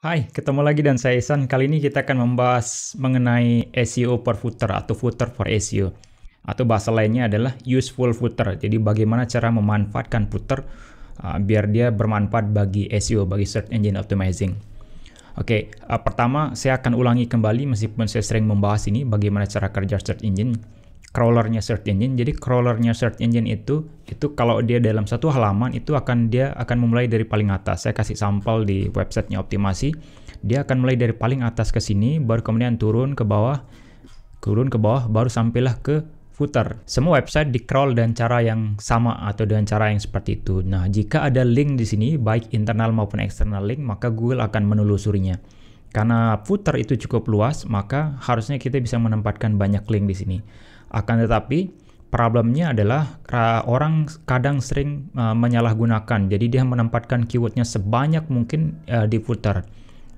Hai, ketemu lagi dan saya Isan. Kali ini kita akan membahas mengenai SEO per footer atau footer for SEO. Atau bahasa lainnya adalah useful footer. Jadi bagaimana cara memanfaatkan footer uh, biar dia bermanfaat bagi SEO, bagi search engine optimizing. Oke, okay, uh, pertama saya akan ulangi kembali meskipun saya sering membahas ini bagaimana cara kerja search engine crawlernya search engine. Jadi crawlernya search engine itu itu kalau dia dalam satu halaman itu akan dia akan memulai dari paling atas. Saya kasih sampel di websitenya optimasi. Dia akan mulai dari paling atas ke sini, baru kemudian turun ke bawah, turun ke bawah, baru sampailah ke footer. Semua website di crawl dengan cara yang sama atau dengan cara yang seperti itu. Nah, jika ada link di sini, baik internal maupun eksternal link, maka Google akan menelusurinya. Karena footer itu cukup luas, maka harusnya kita bisa menempatkan banyak link di sini. Akan tetapi, problemnya adalah orang kadang sering e, menyalahgunakan. Jadi dia menempatkan keywordnya sebanyak mungkin uh, di footer.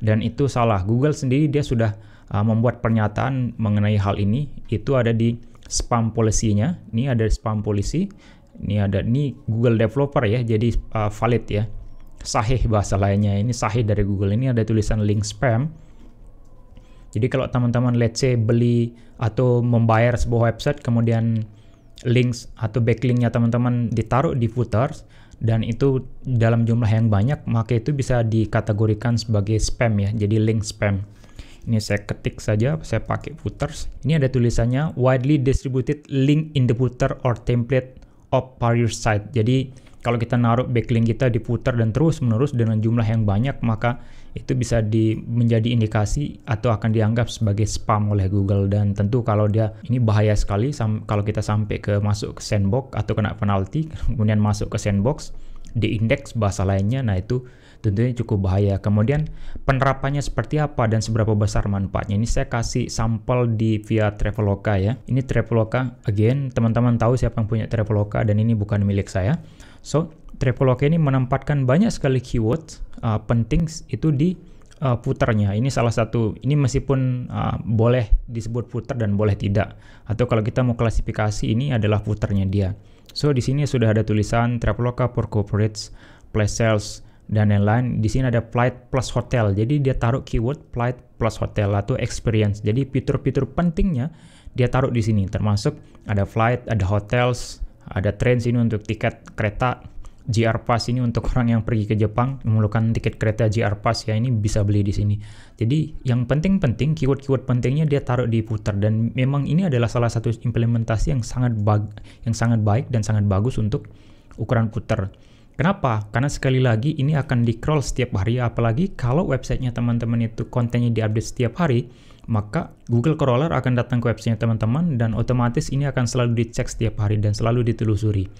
Dan itu salah. Google sendiri dia sudah e, membuat pernyataan mengenai hal ini. Itu ada di spam polisinya. Ini ada spam polisi. Ini ada ini Google developer ya. Jadi valid ya. Sahih bahasa lainnya. Ini sahih dari Google. Ini ada tulisan link spam jadi kalau teman-teman let's say beli atau membayar sebuah website kemudian links atau backlinknya teman-teman ditaruh di footers dan itu dalam jumlah yang banyak maka itu bisa dikategorikan sebagai spam ya jadi link spam ini saya ketik saja, saya pakai footers. Ini ada tulisannya widely distributed link in the footer or template of your site. Jadi kalau kita naruh backlink kita diputar dan terus menerus dengan jumlah yang banyak, maka itu bisa di, menjadi indikasi atau akan dianggap sebagai spam oleh Google. Dan tentu kalau dia ini bahaya sekali sam, kalau kita sampai ke masuk ke sandbox atau kena penalti, kemudian masuk ke sandbox, di indeks bahasa lainnya, nah itu tentunya cukup bahaya. Kemudian penerapannya seperti apa dan seberapa besar manfaatnya? Ini saya kasih sampel di via Traveloka ya. Ini Traveloka, again teman-teman tahu siapa yang punya Traveloka dan ini bukan milik saya. So, Traveloka ini menempatkan banyak sekali keyword uh, penting itu di uh, putarnya. Ini salah satu, ini meskipun uh, boleh disebut putar dan boleh tidak. Atau kalau kita mau klasifikasi, ini adalah putarnya dia. So, di sini sudah ada tulisan Traveloka for Corporates, plus Sales, dan lain-lain. Di sini ada flight plus hotel. Jadi dia taruh keyword flight plus hotel atau experience. Jadi fitur-fitur pentingnya dia taruh di sini. Termasuk ada flight, ada hotels, ada Trends ini untuk tiket kereta, JR Pass ini untuk orang yang pergi ke Jepang memerlukan tiket kereta JR Pass ya ini bisa beli di sini. Jadi yang penting-penting keyword-keyword pentingnya dia taruh di putar dan memang ini adalah salah satu implementasi yang sangat bag yang sangat baik dan sangat bagus untuk ukuran putar. Kenapa? Karena sekali lagi ini akan di-crawl setiap hari, apalagi kalau websitenya teman-teman itu kontennya di update setiap hari, maka Google Crawler akan datang ke websitenya teman-teman dan otomatis ini akan selalu dicek setiap hari dan selalu ditelusuri.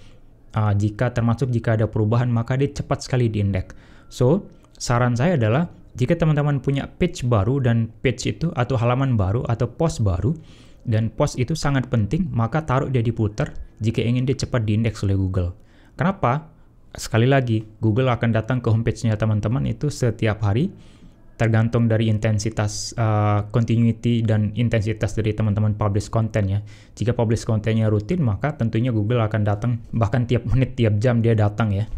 Uh, jika termasuk jika ada perubahan, maka dia cepat sekali diindeks. So, saran saya adalah jika teman-teman punya page baru dan page itu atau halaman baru atau post baru, dan post itu sangat penting, maka taruh dia di puter jika ingin dia cepat diindeks oleh Google. Kenapa? sekali lagi, Google akan datang ke homepage-nya teman-teman itu setiap hari, tergantung dari intensitas uh, continuity dan intensitas dari teman-teman publish konten ya. Jika publish kontennya rutin, maka tentunya Google akan datang bahkan tiap menit, tiap jam dia datang ya.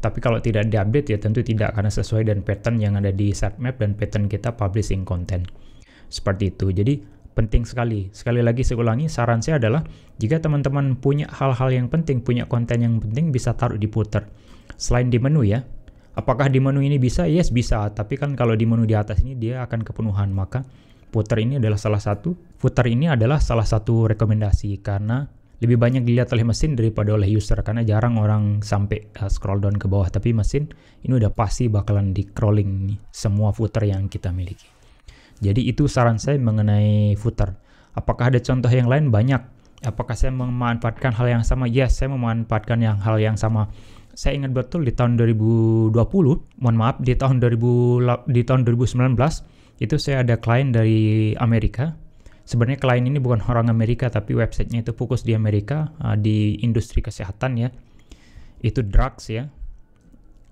Tapi kalau tidak diupdate ya tentu tidak karena sesuai dengan pattern yang ada di sitemap dan pattern kita publishing konten. Seperti itu. Jadi penting sekali. Sekali lagi saya ulangi, saran saya adalah jika teman-teman punya hal-hal yang penting, punya konten yang penting bisa taruh di footer. Selain di menu ya. Apakah di menu ini bisa? Yes, bisa. Tapi kan kalau di menu di atas ini dia akan kepenuhan, maka footer ini adalah salah satu. Footer ini adalah salah satu rekomendasi karena lebih banyak dilihat oleh mesin daripada oleh user karena jarang orang sampai eh, scroll down ke bawah tapi mesin ini udah pasti bakalan di crawling semua footer yang kita miliki. Jadi itu saran saya mengenai footer. Apakah ada contoh yang lain? Banyak. Apakah saya memanfaatkan hal yang sama? Yes, saya memanfaatkan yang hal yang sama. Saya ingat betul di tahun 2020, mohon maaf, di tahun 2000 di tahun 2019 itu saya ada klien dari Amerika. Sebenarnya klien ini bukan orang Amerika tapi websitenya itu fokus di Amerika eh, di industri kesehatan ya. Itu drugs ya,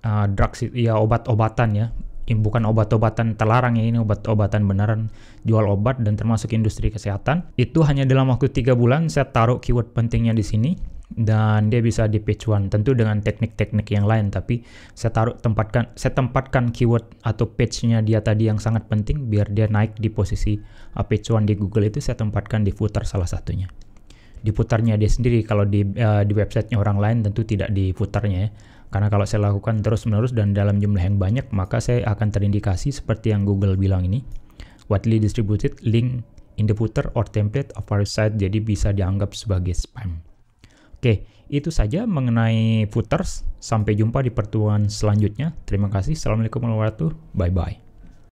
uh, drugs ya obat-obatan ya yang bukan obat-obatan terlarang ya ini obat-obatan beneran jual obat dan termasuk industri kesehatan itu hanya dalam waktu tiga bulan saya taruh keyword pentingnya di sini dan dia bisa di page one tentu dengan teknik-teknik yang lain tapi saya taruh tempatkan saya tempatkan keyword atau page-nya dia tadi yang sangat penting biar dia naik di posisi uh, page one di Google itu saya tempatkan di footer salah satunya diputarnya dia sendiri kalau di uh, di websitenya orang lain tentu tidak diputarnya ya karena kalau saya lakukan terus-menerus dan dalam jumlah yang banyak, maka saya akan terindikasi seperti yang Google bilang ini, widely distributed link in the footer or template of our site, jadi bisa dianggap sebagai spam. Oke, itu saja mengenai footers. Sampai jumpa di pertemuan selanjutnya. Terima kasih. Assalamualaikum warahmatullahi wabarakatuh. Bye-bye.